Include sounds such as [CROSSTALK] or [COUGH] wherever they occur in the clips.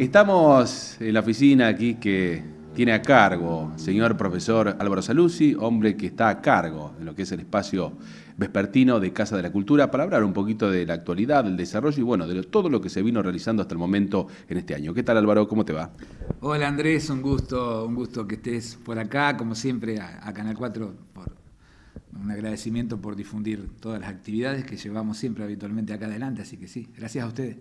Estamos en la oficina aquí que tiene a cargo el señor profesor Álvaro Saluzzi, hombre que está a cargo de lo que es el espacio vespertino de Casa de la Cultura, para hablar un poquito de la actualidad, del desarrollo y bueno, de todo lo que se vino realizando hasta el momento en este año. ¿Qué tal Álvaro? ¿Cómo te va? Hola Andrés, un gusto, un gusto que estés por acá, como siempre a, a Canal 4 por, un agradecimiento por difundir todas las actividades que llevamos siempre habitualmente acá adelante, así que sí, gracias a ustedes.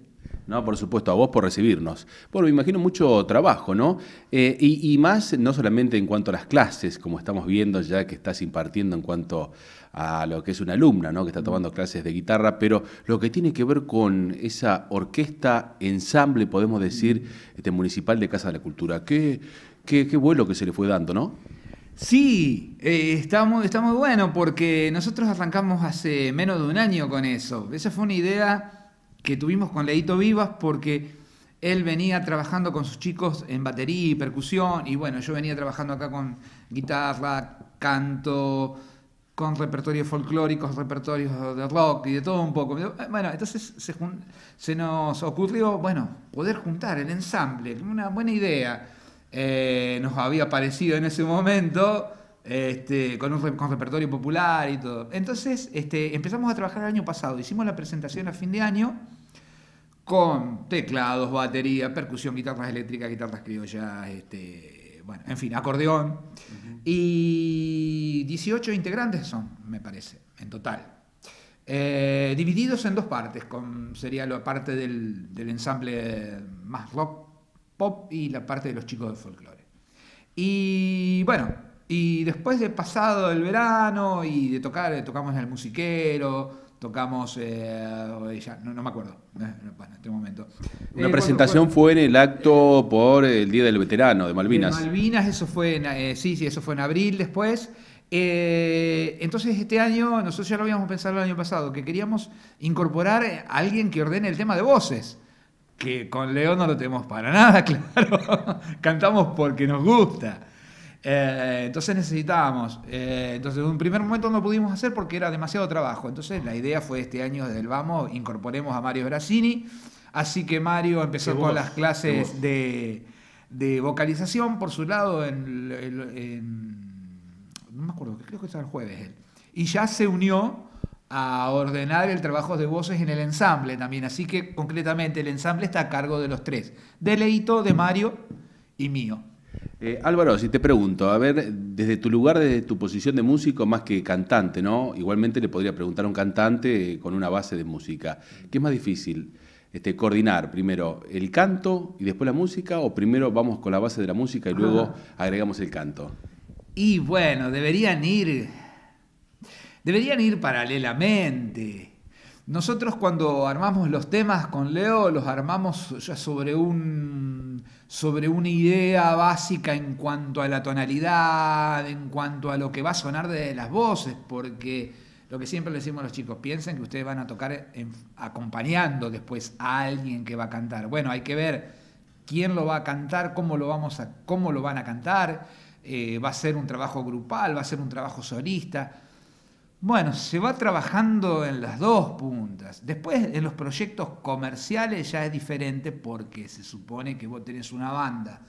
No, por supuesto, a vos por recibirnos. Bueno, me imagino mucho trabajo, ¿no? Eh, y, más, no solamente en cuanto a las clases, como estamos viendo ya que estás impartiendo en cuanto a lo que es una alumna, ¿no? Que está tomando clases de guitarra, pero lo que tiene que ver con esa orquesta, ensamble, podemos decir, este, municipal de Casa de la Cultura. Qué, qué, qué vuelo que se le fue dando, ¿no? Sí, eh, está, muy, está muy bueno porque nosotros arrancamos hace menos de un año con eso. Esa fue una idea que tuvimos con Leito Vivas porque él venía trabajando con sus chicos en batería y percusión y bueno, yo venía trabajando acá con guitarra, canto, con repertorios folclóricos, repertorios de rock y de todo un poco. Bueno, entonces se, nos ocurrió, bueno, poder juntar el ensamble, una buena idea. Eh, nos había parecido en ese momento este, con un repertorio popular y todo. Entonces este, empezamos a trabajar el año pasado, hicimos la presentación a fin de año con teclados, batería, percusión, guitarras eléctricas, guitarras criollas, este, bueno, en fin, acordeón. Y 18 integrantes son, me parece, en total. Eh, divididos en dos partes, con, sería la parte del, del ensamble más rock, pop y la parte de los chicos de folclore. Y bueno, y después de pasado el verano y de tocar, eh, tocamos en el musiquero, tocamos, eh, ya, no, me acuerdo, eh, en este momento. Una eh, presentación fue en el acto por el Día del Veterano de Malvinas. Malvinas, eso fue, en, sí, sí, eso fue en abril después. entonces este año, nosotros ya lo habíamos pensado el año pasado, que queríamos incorporar a alguien que ordene el tema de voces, que con Leo no lo tenemos para nada, [LAUGHS] claro, cantamos porque nos gusta. Eh, entonces necesitábamos. Eh, entonces, en un primer momento no pudimos hacer porque era demasiado trabajo. Entonces, la idea fue este año desde el Vamos, incorporemos a Mario Brasini. Así que Mario empezó con las clases de, vocalización por su lado en, en, No me acuerdo, creo que estaba el jueves él. Y ya se unió a ordenar el trabajo de voces en el ensamble también. Así que concretamente el ensamble está a cargo de los tres, de Leito, de Mario y mío. Eh, Álvaro, si te pregunto, a ver, desde tu lugar, desde tu posición de músico, más que cantante, ¿no? Igualmente le podría preguntar a un cantante eh, con una base de música. ¿Qué es más difícil? Este, coordinar primero el canto y después la música, o primero vamos con la base de la música y luego ah. agregamos el canto? Y bueno, deberían ir. Deberían ir paralelamente. Nosotros cuando armamos los temas con Leo, los armamos ya sobre, sobre una idea básica en cuanto a la tonalidad, en cuanto a lo que va a sonar de las voces, porque lo que siempre le decimos a los chicos, piensen que ustedes van a tocar acompañando después a alguien que va a cantar. Bueno, hay que ver quién lo va a cantar, cómo lo, vamos a, cómo lo van a cantar, eh, va a ser un trabajo grupal, va a ser un trabajo solista. Bueno, se va trabajando en las dos puntas. Después en los proyectos comerciales ya es diferente porque se supone que vos tenés una banda,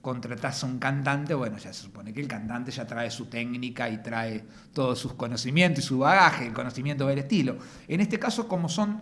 contratás a un cantante, bueno, ya se supone que el cantante ya trae su técnica y trae todos sus conocimientos y su bagaje, el conocimiento del estilo. En este caso, como son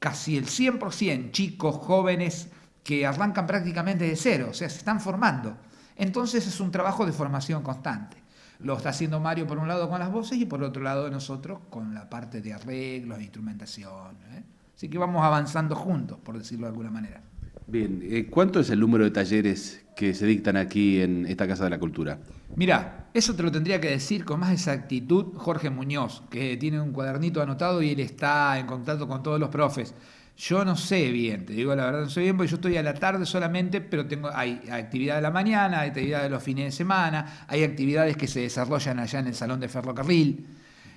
casi el 100% chicos, jóvenes, que arrancan prácticamente de cero, o sea, se están formando, entonces es un trabajo de formación constante. Lo está haciendo Mario por un lado con las voces y por otro lado nosotros con la parte de arreglos, instrumentación. ¿eh? Así que vamos avanzando juntos, por decirlo de alguna manera. Bien, eh, ¿cuánto es el número de talleres que se dictan aquí en esta Casa de la Cultura? Mira, eso te lo tendría que decir con más exactitud Jorge Muñoz, que tiene un cuadernito anotado y él está en contacto con todos los profes. Yo no sé bien, te digo la verdad, no sé bien, porque yo estoy a la tarde solamente, pero tengo, hay actividad de la mañana, hay actividad de los fines de semana, hay actividades que se desarrollan allá en el Salón de Ferrocarril.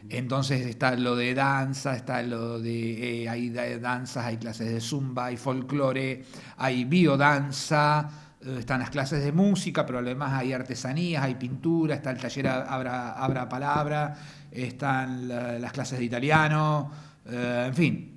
Entonces está lo de danza, está lo de. Eh, hay danzas, hay clases de zumba, hay folclore, hay biodanza, eh, están las clases de música, pero además hay artesanías, hay pintura, está el taller Abra, Palabra, están las clases de italiano, eh, en fin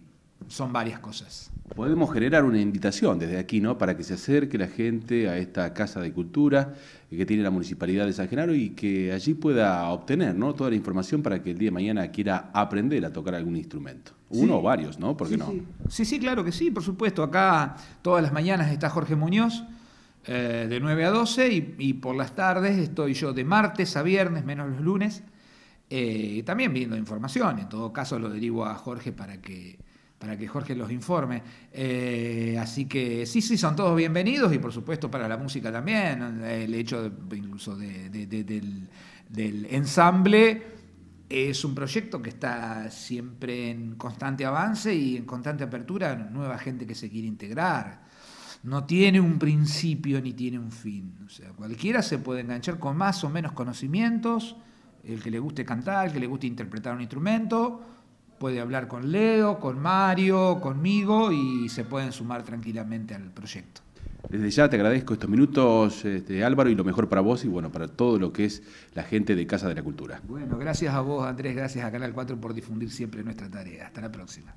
son varias cosas. Podemos generar una invitación desde aquí, ¿no? Para que se acerque la gente a esta casa de cultura que tiene la municipalidad de San Genaro y que allí pueda obtener, ¿no? Toda la información para que el día de mañana quiera aprender a tocar algún instrumento. Uno o varios, ¿no? ¿Por qué no? Sí. sí. claro que sí, por supuesto. Acá todas las mañanas está Jorge Muñoz. Eh, de 9 a 12 y, por las tardes estoy yo de martes a viernes, menos los lunes, eh, también viendo información. En todo caso lo derivo a Jorge para que para que Jorge los informe. Eh, así que sí, sí, son todos bienvenidos y por supuesto para la música también, el hecho incluso del, del ensamble. Es un proyecto que está siempre en constante avance y en constante apertura a nueva gente que se quiere integrar. No tiene un principio ni tiene un fin. O sea, cualquiera se puede enganchar con más o menos conocimientos, el que le guste cantar, el que le guste interpretar un instrumento, puede hablar con Leo, con Mario, conmigo y se pueden sumar tranquilamente al proyecto. Desde ya te agradezco estos minutos, este, Álvaro, y lo mejor para vos y bueno, para todo lo que es la gente de Casa de la Cultura. Bueno, gracias a vos, Andrés, gracias a Canal 4 por difundir siempre nuestra tarea. Hasta la próxima.